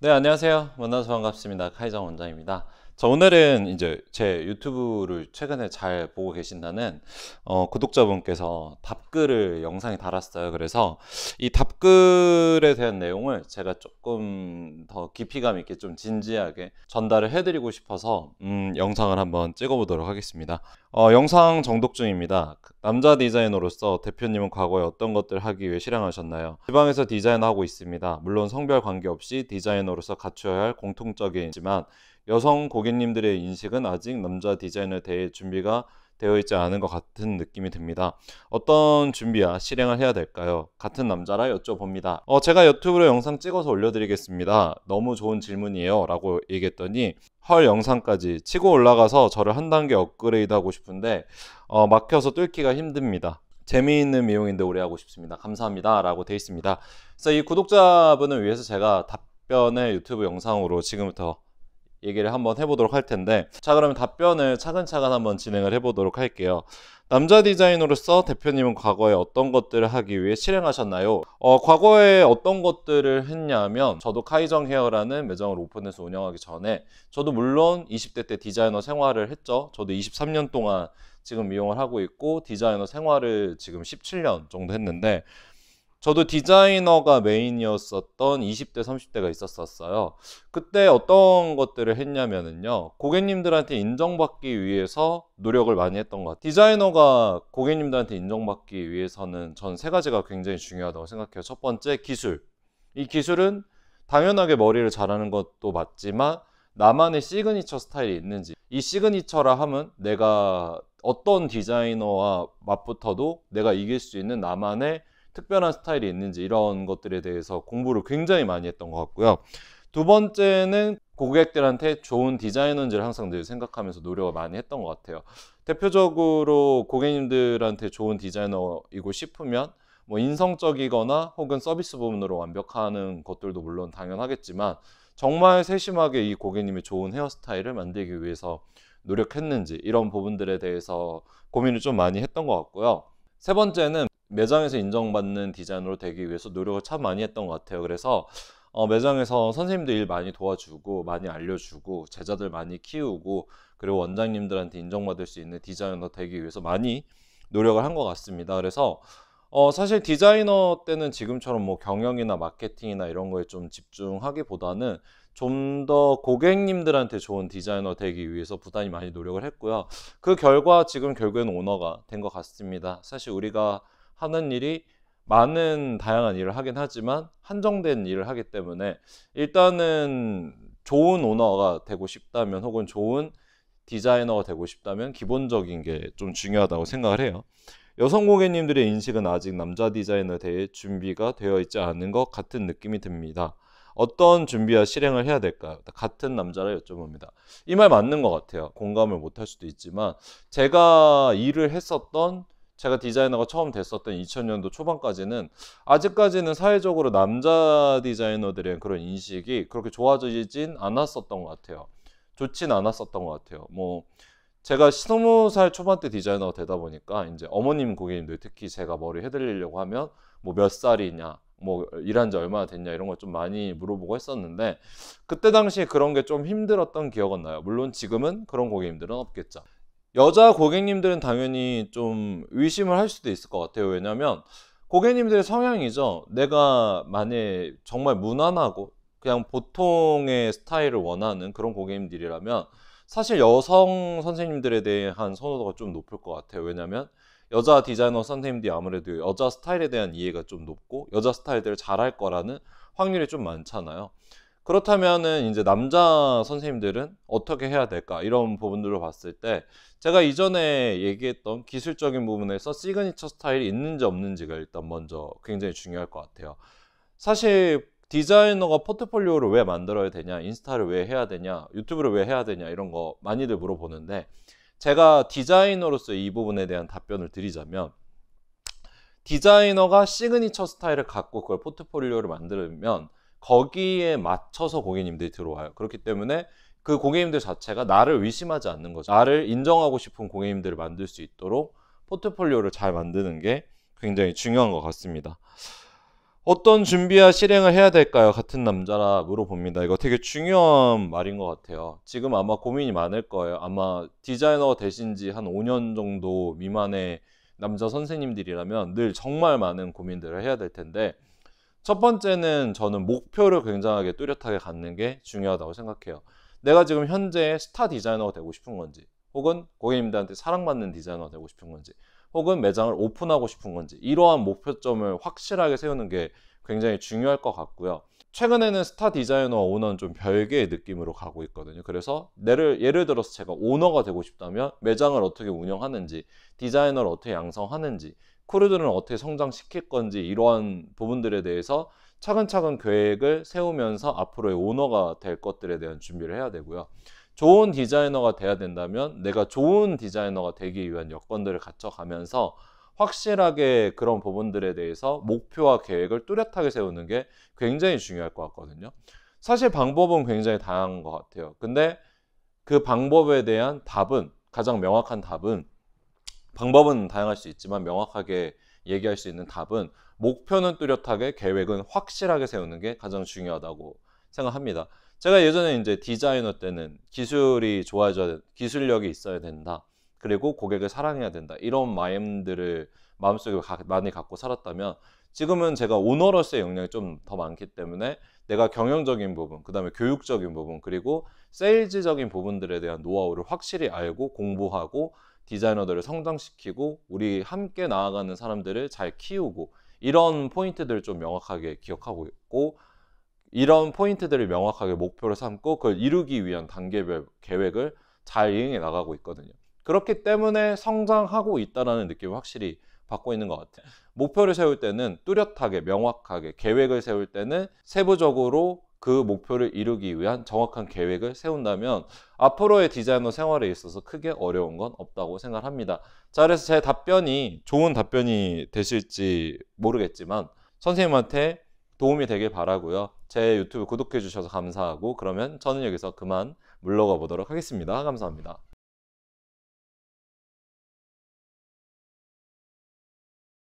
네, 안녕하세요. 만나서 반갑습니다. 카이정 원장입니다. 자, 오늘은 이제 제 유튜브를 최근에 잘 보고 계신다는 어, 구독자분께서 답글을 영상에 달았어요. 그래서 이 답글에 대한 내용을 제가 조금 더 깊이감 있게 좀 진지하게 전달을 해드리고 싶어서 음, 영상을 한번 찍어보도록 하겠습니다. 어, 영상 정독 중입니다. 그 남자 디자이너로서 대표님은 과거에 어떤 것들 하기 위해 실행하셨나요? 지방에서 디자인하고 있습니다. 물론 성별 관계없이 디자이너로서 갖춰야할 공통적이지만 여성 고객님들의 인식은 아직 남자 디자인에 대해 준비가 되어 있지 않은 것 같은 느낌이 듭니다. 어떤 준비와 실행을 해야 될까요? 같은 남자라 여쭤봅니다. 어, 제가 유튜브로 영상 찍어서 올려드리겠습니다. 너무 좋은 질문이에요. 라고 얘기했더니 헐 영상까지 치고 올라가서 저를 한 단계 업그레이드 하고 싶은데 어, 막혀서 뚫기가 힘듭니다. 재미있는 미용인데 오래 하고 싶습니다. 감사합니다. 라고 되어 있습니다. 그래서 이 구독자분을 위해서 제가 답변의 유튜브 영상으로 지금부터 얘기를 한번 해보도록 할 텐데 자 그러면 답변을 차근차근 한번 진행을 해보도록 할게요 남자 디자인으로서 대표님은 과거에 어떤 것들을 하기 위해 실행하셨나요? 어, 과거에 어떤 것들을 했냐면 저도 카이정 헤어라는 매장을 오픈해서 운영하기 전에 저도 물론 20대 때 디자이너 생활을 했죠 저도 23년 동안 지금 이용을 하고 있고 디자이너 생활을 지금 17년 정도 했는데 저도 디자이너가 메인이었었던 20대, 30대가 있었었어요. 그때 어떤 것들을 했냐면은요. 고객님들한테 인정받기 위해서 노력을 많이 했던 것 같아요. 디자이너가 고객님들한테 인정받기 위해서는 전 세 가지가 굉장히 중요하다고 생각해요. 첫 번째, 기술. 이 기술은 당연하게 머리를 자라는 것도 맞지만 나만의 시그니처 스타일이 있는지 이 시그니처라 함은 내가 어떤 디자이너와 맞붙어도 내가 이길 수 있는 나만의 특별한 스타일이 있는지 이런 것들에 대해서 공부를 굉장히 많이 했던 것 같고요. 두 번째는 고객들한테 좋은 디자이너인지를 항상 늘 생각하면서 노력을 많이 했던 것 같아요. 대표적으로 고객님들한테 좋은 디자이너이고 싶으면 뭐 인성적이거나 혹은 서비스 부분으로 완벽하는 것들도 물론 당연하겠지만 정말 세심하게 이 고객님의 좋은 헤어스타일을 만들기 위해서 노력했는지 이런 부분들에 대해서 고민을 좀 많이 했던 것 같고요. 세 번째는 매장에서 인정받는 디자이너로 되기 위해서 노력을 참 많이 했던 것 같아요. 그래서 어, 매장에서 선생님들 일 많이 도와주고 많이 알려주고 제자들 많이 키우고 그리고 원장님들한테 인정받을 수 있는 디자이너 되기 위해서 많이 노력을 한 것 같습니다. 그래서 어, 사실 디자이너 때는 지금처럼 뭐 경영이나 마케팅이나 이런 거에 좀 집중하기보다는 좀 더 고객님들한테 좋은 디자이너 되기 위해서 부단히 많이 노력을 했고요. 그 결과 지금 결국에는 오너가 된 것 같습니다. 사실 우리가 하는 일이 많은 다양한 일을 하긴 하지만 한정된 일을 하기 때문에 일단은 좋은 오너가 되고 싶다면 혹은 좋은 디자이너가 되고 싶다면 기본적인 게 좀 중요하다고 생각을 해요. 여성 고객님들의 인식은 아직 남자 디자이너에 대해 준비가 되어 있지 않은 것 같은 느낌이 듭니다. 어떤 준비와 실행을 해야 될까요? 같은 남자를 여쭤봅니다. 이 말 맞는 것 같아요. 공감을 못 할 수도 있지만 제가 일을 했었던 제가 디자이너가 처음 됐었던 2000년도 초반까지는 아직까지는 사회적으로 남자 디자이너들의 그런 인식이 그렇게 좋아지진 않았었던 것 같아요. 좋진 않았었던 것 같아요. 뭐 제가 20살 초반 때 디자이너가 되다 보니까 이제 어머님 고객님들 특히 제가 머리 해드리려고 하면 뭐 몇 살이냐 뭐 일한 지 얼마나 됐냐 이런 걸 좀 많이 물어보고 했었는데 그때 당시에 그런 게 좀 힘들었던 기억은 나요. 물론 지금은 그런 고객님들은 없겠죠. 여자 고객님들은 당연히 좀 의심을 할 수도 있을 것 같아요. 왜냐면 고객님들의 성향이죠. 내가 만약 정말 무난하고 그냥 보통의 스타일을 원하는 그런 고객님들이라면 사실 여성 선생님들에 대한 선호도가 좀 높을 것 같아요. 왜냐면 여자 디자이너 선생님들이 아무래도 여자 스타일에 대한 이해가 좀 높고 여자 스타일들을 잘 할 거라는 확률이 좀 많잖아요. 그렇다면은 이제 남자 선생님들은 어떻게 해야 될까 이런 부분들을 봤을 때 제가 이전에 얘기했던 기술적인 부분에서 시그니처 스타일이 있는지 없는지가 일단 먼저 굉장히 중요할 것 같아요. 사실 디자이너가 포트폴리오를 왜 만들어야 되냐, 인스타를 왜 해야 되냐, 유튜브를 왜 해야 되냐 이런 거 많이들 물어보는데 제가 디자이너로서 이 부분에 대한 답변을 드리자면 디자이너가 시그니처 스타일을 갖고 그걸 포트폴리오를 만들면 거기에 맞춰서 고객님들이 들어와요. 그렇기 때문에 그 고객님들 자체가 나를 의심하지 않는 거죠. 나를 인정하고 싶은 고객님들을 만들 수 있도록 포트폴리오를 잘 만드는 게 굉장히 중요한 것 같습니다. 어떤 준비와 실행을 해야 될까요? 같은 남자라 물어봅니다. 이거 되게 중요한 말인 것 같아요. 지금 아마 고민이 많을 거예요. 아마 디자이너 되신 지 한 5년 정도 미만의 남자 선생님들이라면 늘 정말 많은 고민들을 해야 될 텐데 첫 번째는 저는 목표를 굉장하게 뚜렷하게 갖는 게 중요하다고 생각해요. 내가 지금 현재 스타 디자이너가 되고 싶은 건지, 혹은 고객님들한테 사랑받는 디자이너가 되고 싶은 건지, 혹은 매장을 오픈하고 싶은 건지, 이러한 목표점을 확실하게 세우는 게 굉장히 중요할 것 같고요. 최근에는 스타 디자이너와 오너는 좀 별개의 느낌으로 가고 있거든요. 그래서 예를, 예를 들어서 제가 오너가 되고 싶다면 매장을 어떻게 운영하는지, 디자이너를 어떻게 양성하는지, 크루들은 어떻게 성장시킬 건지 이러한 부분들에 대해서 차근차근 계획을 세우면서 앞으로의 오너가 될 것들에 대한 준비를 해야 되고요. 좋은 디자이너가 돼야 된다면 내가 좋은 디자이너가 되기 위한 여건들을 갖춰가면서 확실하게 그런 부분들에 대해서 목표와 계획을 뚜렷하게 세우는 게 굉장히 중요할 것 같거든요. 사실 방법은 굉장히 다양한 것 같아요. 근데 그 방법에 대한 답은 가장 명확한 답은 방법은 다양할 수 있지만 명확하게 얘기할 수 있는 답은 목표는 뚜렷하게 계획은 확실하게 세우는 게 가장 중요하다고 생각합니다. 제가 예전에 이제 디자이너 때는 기술이 좋아져야 기술력이 있어야 된다. 그리고 고객을 사랑해야 된다. 이런 마인드를 마음속에 가, 많이 갖고 살았다면 지금은 제가 오너로서의 역량이 좀 더 많기 때문에 내가 경영적인 부분, 그다음에 교육적인 부분, 그리고 세일즈적인 부분들에 대한 노하우를 확실히 알고 공부하고 디자이너들을 성장시키고 우리 함께 나아가는 사람들을 잘 키우고 이런 포인트들을 좀 명확하게 기억하고 있고 이런 포인트들을 명확하게 목표로 삼고 그걸 이루기 위한 단계별 계획을 잘 이행해 나가고 있거든요. 그렇기 때문에 성장하고 있다라는 느낌을 확실히 받고 있는 것 같아요. 목표를 세울 때는 뚜렷하게 명확하게 계획을 세울 때는 세부적으로 그 목표를 이루기 위한 정확한 계획을 세운다면 앞으로의 디자이너 생활에 있어서 크게 어려운 건 없다고 생각합니다. 자, 그래서 제 답변이 좋은 답변이 되실지 모르겠지만 선생님한테 도움이 되길 바라고요. 제 유튜브 구독해 주셔서 감사하고 그러면 저는 여기서 그만 물러가 보도록 하겠습니다. 감사합니다.